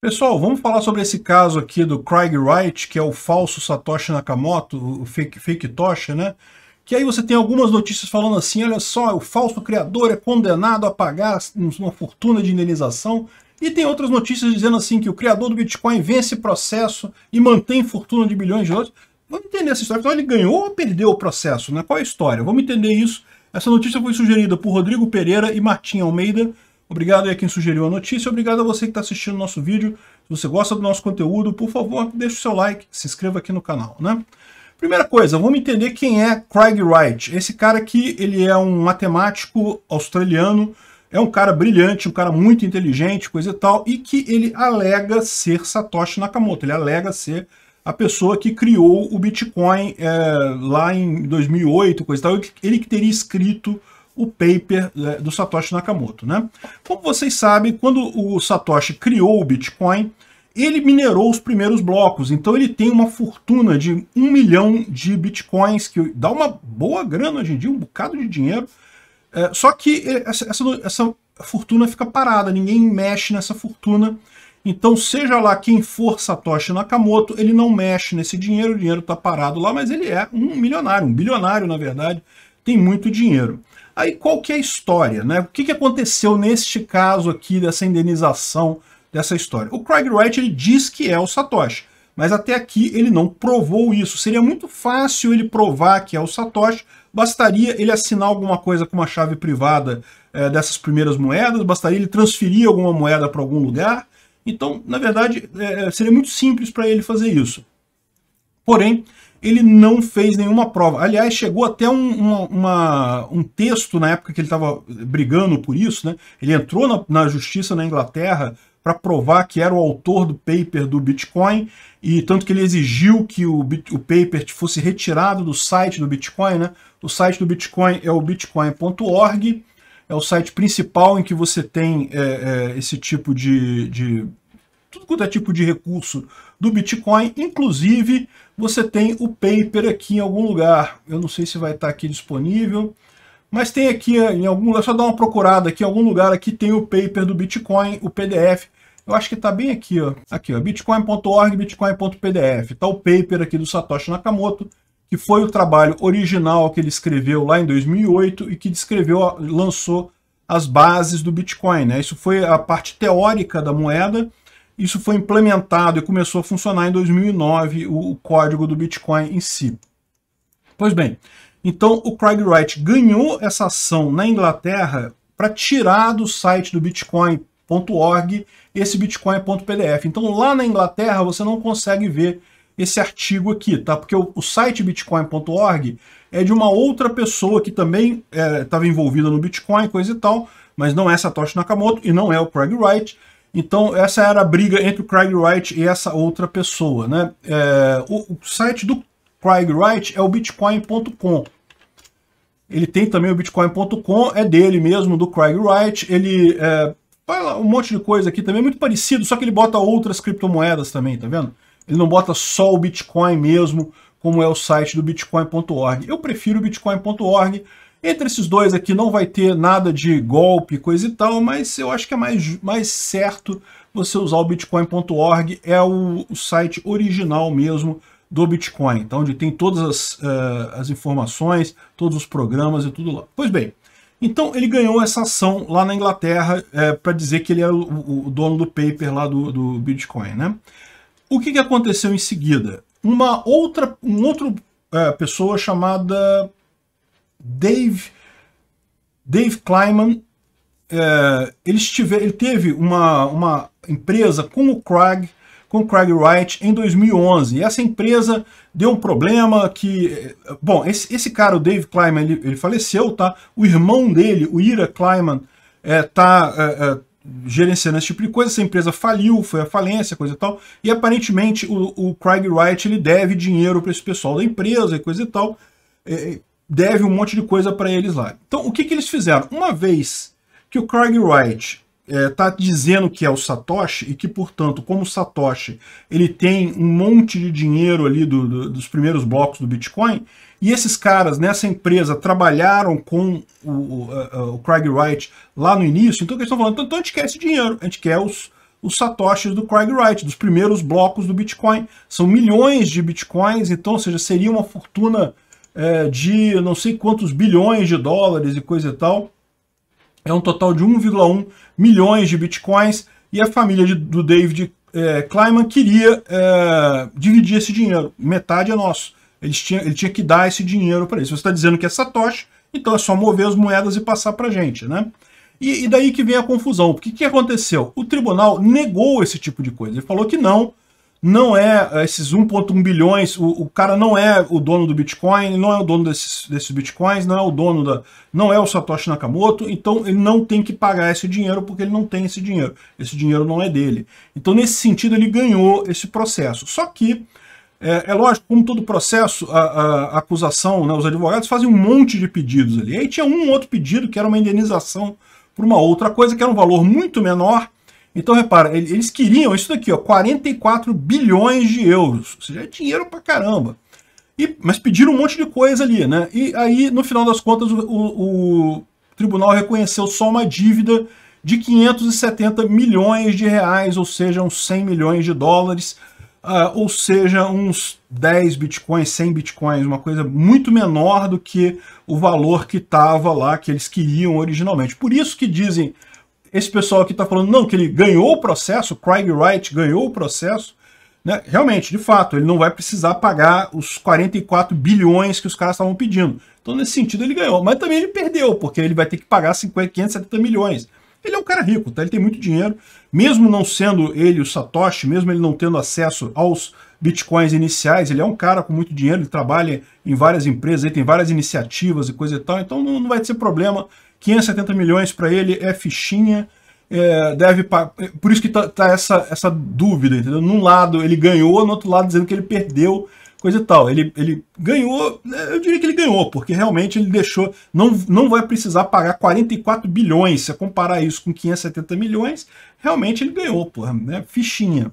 Pessoal, vamos falar sobre esse caso aqui do Craig Wright, que é o falso Satoshi Nakamoto, o fake, fake né? Que aí você tem algumas notícias falando assim, olha só, o falso criador é condenado a pagar uma fortuna de indenização. E tem outras notícias dizendo assim que o criador do Bitcoin vence processo e mantém fortuna de bilhões de dólares. Vamos entender essa história. Então ele ganhou ou perdeu o processo, né? Qual é a história? Vamos entender isso. Essa notícia foi sugerida por Rodrigo Pereira e Martim Almeida, Obrigado a quem sugeriu a notícia, obrigado a você que está assistindo o nosso vídeo. Se você gosta do nosso conteúdo, por favor, deixe o seu like, se inscreva aqui no canal, né? Primeira coisa, vamos entender quem é Craig Wright. Esse cara aqui, ele é um matemático australiano, é um cara brilhante, um cara muito inteligente, coisa e tal, e que ele alega ser Satoshi Nakamoto, ele alega ser a pessoa que criou o Bitcoin é, lá em 2008, coisa e tal, ele que teria escrito o paper é, do Satoshi Nakamoto. Né? Como vocês sabem, quando o Satoshi criou o Bitcoin, ele minerou os primeiros blocos, então ele tem uma fortuna de um milhão de bitcoins, que dá uma boa grana hoje em dia, um bocado de dinheiro. É, só que é, essa, essa, essa fortuna fica parada, ninguém mexe nessa fortuna. Então, seja lá quem for Satoshi Nakamoto, ele não mexe nesse dinheiro, o dinheiro está parado lá, mas ele é um milionário, um bilionário, na verdade, tem muito dinheiro. Aí qual que é a história, né? O que, que aconteceu neste caso aqui dessa indenização dessa história? O Craig Wright ele diz que é o Satoshi, mas até aqui ele não provou isso. Seria muito fácil ele provar que é o Satoshi, bastaria ele assinar alguma coisa com uma chave privada é, dessas primeiras moedas, bastaria ele transferir alguma moeda para algum lugar. Então, na verdade, é, seria muito simples para ele fazer isso. Porém, ele não fez nenhuma prova. Aliás, chegou até um, uma, uma, um texto na época que ele estava brigando por isso, né? Ele entrou na, na justiça na Inglaterra para provar que era o autor do paper do Bitcoin, e tanto que ele exigiu que o, o paper fosse retirado do site do Bitcoin, né? O site do Bitcoin é o bitcoin.org, é o site principal em que você tem é, é, esse tipo de, de tudo quanto é tipo de recurso do Bitcoin. Inclusive, você tem o paper aqui em algum lugar. Eu não sei se vai estar aqui disponível, mas tem aqui eh, em algum lugar, só dar uma procurada aqui em algum lugar, aqui tem o paper do Bitcoin, o PDF. Eu acho que está bem aqui, ó. Aqui, ó, bitcoin.org, bitcoin.pdf. Está o paper aqui do Satoshi Nakamoto, que foi o trabalho original que ele escreveu lá em 2008 e que descreveu, lançou as bases do Bitcoin. Né? Isso foi a parte teórica da moeda, isso foi implementado e começou a funcionar em 2009, o, código do Bitcoin em si. Pois bem, então o Craig Wright ganhou essa ação na Inglaterra para tirar do site do bitcoin.org esse bitcoin.pdf. Então lá na Inglaterra você não consegue ver esse artigo aqui, tá? Porque o, o site bitcoin.org é de uma outra pessoa que também estava eh, é, envolvida no Bitcoin, coisa e tal, mas não é Satoshi Nakamoto e não é o Craig Wright. Então, essa era a briga entre o Craig Wright e essa outra pessoa. Né? É, o, o, site do Craig Wright é o bitcoin.com. Ele tem também o bitcoin.com, é dele mesmo, do Craig Wright. Ele é, um monte de coisa aqui também, é muito parecido, só que ele bota outras criptomoedas também, tá vendo? Ele não bota só o Bitcoin mesmo, como é o site do bitcoin.org. Eu prefiro o bitcoin.org, entre esses dois aqui não vai ter nada de golpe, coisa e tal, mas eu acho que é mais, mais certo você usar o bitcoin.org, é o, o, site original mesmo do Bitcoin, tá? onde tem todas as, uh, as informações, todos os programas e tudo lá. Pois bem, então ele ganhou essa ação lá na Inglaterra é, eh, para dizer que ele é o, o, dono do paper lá do, do Bitcoin. Né? O que, que aconteceu em seguida? Uma outra, um outro eh, pessoa chamada Dave, Dave Kleiman, é, ele, ele teve uma, uma empresa com o Craig, com o Craig Wright em 2011. E essa empresa deu um problema que... É, bom, esse, esse cara, o Dave Kleiman, ele, ele faleceu, tá? O irmão dele, o Ira Kleiman, é, tá... É, é, gerenciando esse tipo de coisa, essa empresa faliu, foi a falência, coisa e tal, e aparentemente o, o Craig Wright ele deve dinheiro para esse pessoal da empresa e coisa e tal, é, é deve um monte de coisa para eles lá. Então, o que, que eles fizeram? Uma vez que o Craig Wright está é, tá dizendo que é o Satoshi e que, portanto, como o Satoshi ele tem um monte de dinheiro ali do, do, dos primeiros blocos do Bitcoin, e esses caras nessa empresa trabalharam com o, o, o Craig Wright lá no início, então eles estão falando, então a gente quer esse dinheiro, a gente quer os, os satoshis do Craig Wright, dos primeiros blocos do Bitcoin. São milhões de bitcoins, então, ou seja, seria uma fortuna é, de não sei quantos bilhões de dólares e coisa e tal. É um total de 1,1 milhões de bitcoins e a família de, do David é, Kleiman queria é, dividir esse dinheiro. Metade é nosso. Eles tinha, ele tinha que dar esse dinheiro para eles. Você está dizendo que é Satoshi, então é só mover as moedas e passar para a gente, né? E, e, daí que vem a confusão. O que, que aconteceu? O tribunal negou esse tipo de coisa. Ele falou que não, não é, é esses 1.1 bilhões, o, o, cara não é o dono do Bitcoin, não é o dono desses, desses Bitcoins, não é o dono da... não é o Satoshi Nakamoto, então ele não tem que pagar esse dinheiro porque ele não tem esse dinheiro. Esse dinheiro não é dele. Então, nesse sentido, ele ganhou esse processo. Só que, é, é lógico, como todo processo, a, a, a acusação, né, os advogados fazem um monte de pedidos ali. Aí tinha um outro pedido que era uma indenização por uma outra coisa, que era um valor muito menor, então, repara, eles queriam isso daqui, ó, 44 bilhões de euros. Ou seja, é dinheiro pra caramba. E, mas pediram um monte de coisa ali, né? E aí, no final das contas, o, o tribunal reconheceu só uma dívida de 570 milhões de reais, ou seja, uns 100 milhões de dólares, uh, ou seja, uns 10 bitcoins, 100 bitcoins, uma coisa muito menor do que o valor que estava lá, que eles queriam originalmente. Por isso que dizem esse pessoal aqui está falando, não, que ele ganhou o processo, Craig Wright ganhou o processo, né? realmente, de fato, ele não vai precisar pagar os 44 bilhões que os caras estavam pedindo. Então, nesse sentido, ele ganhou. Mas também ele perdeu, porque ele vai ter que pagar 50, 570 milhões. Ele é um cara rico, tá? ele tem muito dinheiro. Mesmo não sendo ele o Satoshi, mesmo ele não tendo acesso aos bitcoins iniciais, ele é um cara com muito dinheiro, ele trabalha em várias empresas, ele tem várias iniciativas e coisa e tal, então não, vai ter problema. 570 milhões para ele é fichinha, é, deve é, por isso que tá, tá, essa, essa dúvida, entendeu? Num lado ele ganhou, no outro lado dizendo que ele perdeu, coisa e tal. Ele, ele ganhou, é, eu diria que ele ganhou, porque realmente ele deixou, não, não vai precisar pagar 44 bilhões, se comparar isso com 570 milhões, realmente ele ganhou, porra, né? Fichinha.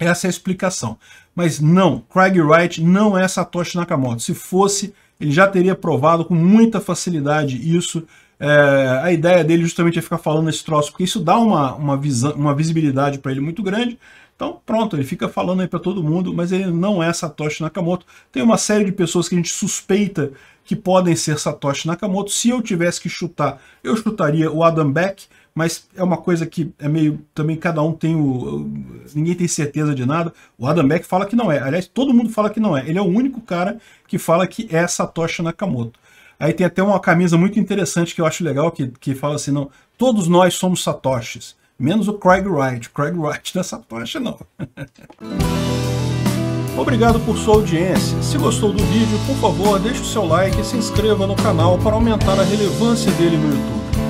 Essa é a explicação. Mas não, Craig Wright não é Satoshi Nakamoto. Se fosse, ele já teria provado com muita facilidade isso. É, a ideia dele justamente é ficar falando esse troço, porque isso dá uma, uma, visão, uma visibilidade para ele muito grande. Então, pronto, ele fica falando aí para todo mundo, mas ele não é Satoshi Nakamoto. Tem uma série de pessoas que a gente suspeita que podem ser Satoshi Nakamoto. Se eu tivesse que chutar, eu chutaria o Adam Beck, mas é uma coisa que é meio. Também cada um tem o. Ninguém tem certeza de nada. O Adam Beck fala que não é. Aliás, todo mundo fala que não é. Ele é o único cara que fala que é Satoshi Nakamoto. Aí tem até uma camisa muito interessante que eu acho legal, que, que fala assim: não, todos nós somos Satoshis, menos o Craig Wright. O Craig Wright não é Satoshi, não. Obrigado por sua audiência. Se gostou do vídeo, por favor, deixe o seu like e se inscreva no canal para aumentar a relevância dele no YouTube.